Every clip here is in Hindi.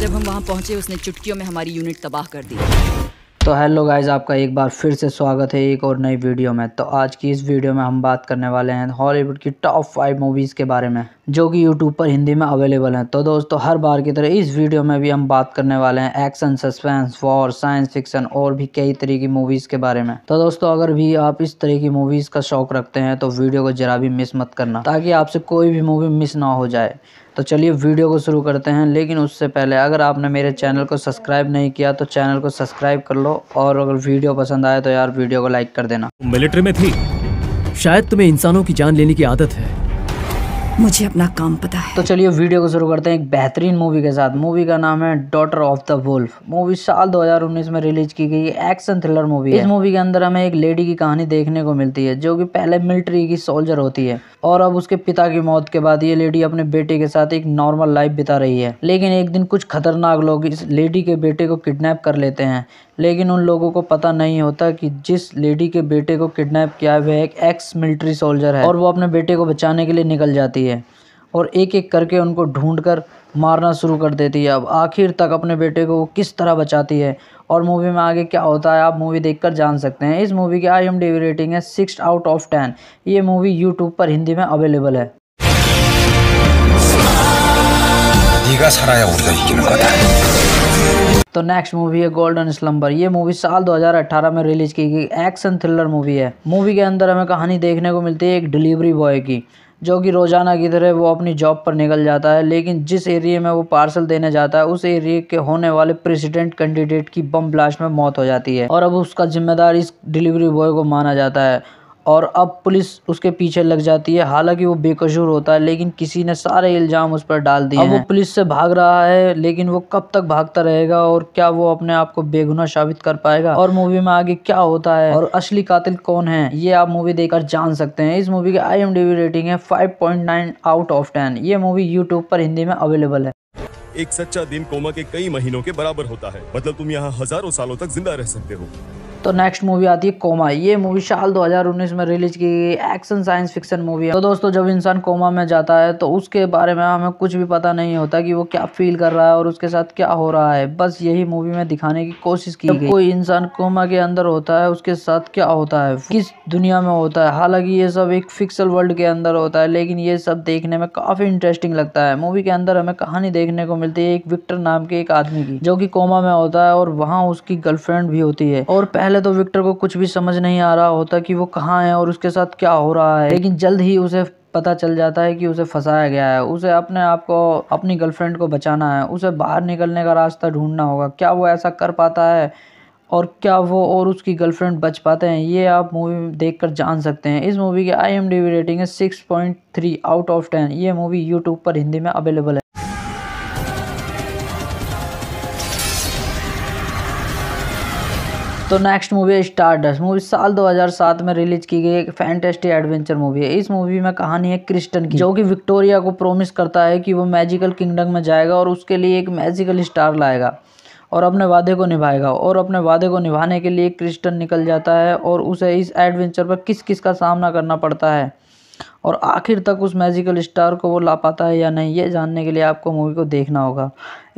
जब हम वहाँ पहुँचे उसने चुटकियों में हमारी यूनिट तबाह कर दी तो हेलो गाइज आपका एक बार फिर से स्वागत है एक और नई वीडियो में तो आज की इस वीडियो में हम बात करने वाले हैं हॉलीवुड की टॉप फाइव मूवीज़ के बारे में जो कि यूट्यूब पर हिंदी में अवेलेबल हैं तो दोस्तों हर बार की तरह इस वीडियो में भी हम बात करने वाले हैं action suspense war science fiction और भी कई तरह की मूवीज़ के बारे में तो दोस्तों अगर भी आप इस तरह की मूवीज़ का शौक रखते हैं तो वीडियो को ज़रा भी मिस मत करना ताकि आपसे कोई भी मूवी मिस ना हो जाए तो चलिए वीडियो को शुरू करते हैं लेकिन उससे पहले अगर आपने मेरे चैनल को सब्सक्राइब नहीं किया तो चैनल को सब्सक्राइब कर लो और अगर वीडियो पसंद आए तो यार वीडियो को लाइक कर देना मिलिट्री में थी शायद तुम्हें इंसानों की जान लेने की आदत है मुझे अपना काम पता है तो चलिए वीडियो को शुरू करते हैं एक बेहतरीन मूवी के साथ मूवी का नाम है Daughter of the Wolf movie साल 2019 में रिलीज की गई एक्शन थ्रिलर मूवी है इस मूवी के अंदर हमें एक लेडी की कहानी देखने को मिलती है जो कि पहले मिलिट्री की सोल्जर होती है और अब उसके पिता की मौत के बाद ये लेडी अपने बेटे के साथ एक नॉर्मल लाइफ बिता रही है लेकिन एक दिन कुछ खतरनाक लोग इस लेडी के बेटे को किडनैप कर लेते हैं लेकिन उन लोगों को पता नहीं होता कि जिस लेडी के बेटे को किडनैप किया है वह एक एक्स मिलिट्री सोल्जर है और वो अपने बेटे को बचाने के लिए निकल जाती है और एक एक करके उनको ढूंढ कर मारना शुरू कर देती है अब आखिर तक अपने बेटे को वो किस तरह बचाती है और मूवी में आगे क्या होता है आप मूवी देखकर जान सकते हैं इस मूवी की आई एम रेटिंग है सिक्स आउट ऑफ टेन ये मूवी यूट्यूब पर हिंदी में अवेलेबल है तो नेक्स्ट मूवी है गोल्डन स्लम्बर ये मूवी साल 2018 में रिलीज की गई एक्शन थ्रिलर मूवी है मूवी के अंदर हमें कहानी देखने को मिलती है एक डिलीवरी बॉय की जो कि रोज़ाना की तरह वो अपनी जॉब पर निकल जाता है लेकिन जिस एरिया में वो पार्सल देने जाता है उस एरिए के होने वाले प्रेसिडेंट कैंडिडेट की बम ब्लास्ट में मौत हो जाती है और अब उसका जिम्मेदार इस डिलीवरी बॉय को माना जाता है और अब पुलिस उसके पीछे लग जाती है हालांकि वो बेकसूर होता है लेकिन किसी ने सारे इल्ज़ाम उस पर डाल दिए वो पुलिस से भाग रहा है लेकिन वो कब तक भागता रहेगा और क्या वो अपने आप को बेगुनाह साबित कर पाएगा और मूवी में आगे क्या होता है और असली कातिल कौन है ये आप मूवी देखकर जान सकते हैं इस मूवी की आई रेटिंग है फाइव आउट ऑफ टेन ये मूवी यूट्यूब पर हिंदी में अवेलेबल है एक सच्चा दिन कोमा के कई महीनों के बराबर होता है मतलब तुम यहाँ हजारों सालों तक जिंदा रह सकते हो तो नेक्स्ट मूवी आती है कोमा ये मूवी साल 2019 में रिलीज की गई एक्शन साइंस फिक्शन मूवी है तो दोस्तों जब इंसान कोमा में जाता है तो उसके बारे में हमें कुछ भी पता नहीं होता कि वो क्या फील कर रहा है और उसके साथ क्या हो रहा है बस यही मूवी में दिखाने की कोशिश की गई कोई इंसान कोमा के अंदर होता है उसके साथ क्या होता है किस दुनिया में होता है हालांकि ये सब एक फिक्सल वर्ल्ड के अंदर होता है लेकिन ये सब देखने में काफी इंटरेस्टिंग लगता है मूवी के अंदर हमें कहानी देखने को मिलती है एक विक्टर नाम के एक आदमी की जो की कोमा में होता है और वहाँ उसकी गर्लफ्रेंड भी होती है और पहले पहले तो विक्टर को कुछ भी समझ नहीं आ रहा होता कि वो कहाँ है और उसके साथ क्या हो रहा है लेकिन जल्द ही उसे पता चल जाता है कि उसे फंसाया गया है उसे अपने आप को अपनी गर्लफ्रेंड को बचाना है उसे बाहर निकलने का रास्ता ढूंढना होगा क्या वो ऐसा कर पाता है और क्या वो और उसकी गर्लफ्रेंड बच पाते हैं ये आप मूवी देखकर जान सकते हैं इस मूवी की आई रेटिंग है six point three out of ten ये मूवी यूट्यूब पर हिंदी में अवेलेबल है तो नेक्स्ट मूवी है स्टारडस्ट मूवी साल 2007 में रिलीज की गई एक फैंटेस्टी एडवेंचर मूवी है इस मूवी में कहानी है क्रिस्टन की जो कि विक्टोरिया को प्रॉमिस करता है कि वो मैजिकल किंगडम में जाएगा और उसके लिए एक मैजिकल स्टार लाएगा और अपने वादे को निभाएगा और अपने वादे को निभाने के लिए क्रिस्टन निकल जाता है और उसे इस एडवेंचर पर किस किस का सामना करना पड़ता है और आखिर तक उस मैजिकल स्टार को वो ला पाता है या नहीं ये जानने के लिए आपको मूवी को देखना होगा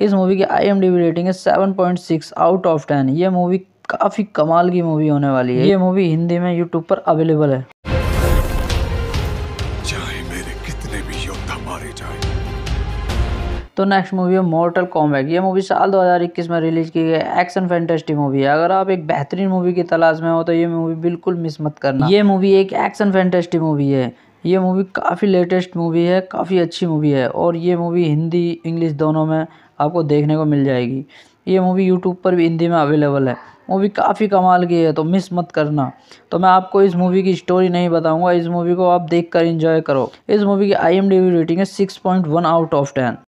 इस मूवी की आई रेटिंग है seven point six out of ten ये मूवी काफ़ी कमाल की मूवी होने वाली है ये मूवी हिंदी में यूट्यूब पर अवेलेबल है तो नेक्स्ट मूवी है मॉर्टल कॉम्बैट ये मूवी साल 2021 में रिलीज की गई एक्शन फैंटेस्टी मूवी है अगर आप एक बेहतरीन मूवी की तलाश में हो तो ये मूवी बिल्कुल मिस मत करना ये मूवी एक एक्शन फैंटेस्टी मूवी है ये मूवी काफ़ी लेटेस्ट मूवी है काफ़ी अच्छी मूवी है और ये मूवी हिंदी इंग्लिश दोनों में आपको देखने को मिल जाएगी ये मूवी यूट्यूब पर भी हिंदी में अवेलेबल है मूवी काफ़ी कमाल की है तो मिस मत करना तो मैं आपको इस मूवी की स्टोरी नहीं बताऊंगा इस मूवी को आप देख कर इंजॉय करो इस मूवी की आई रेटिंग है six point one out of ten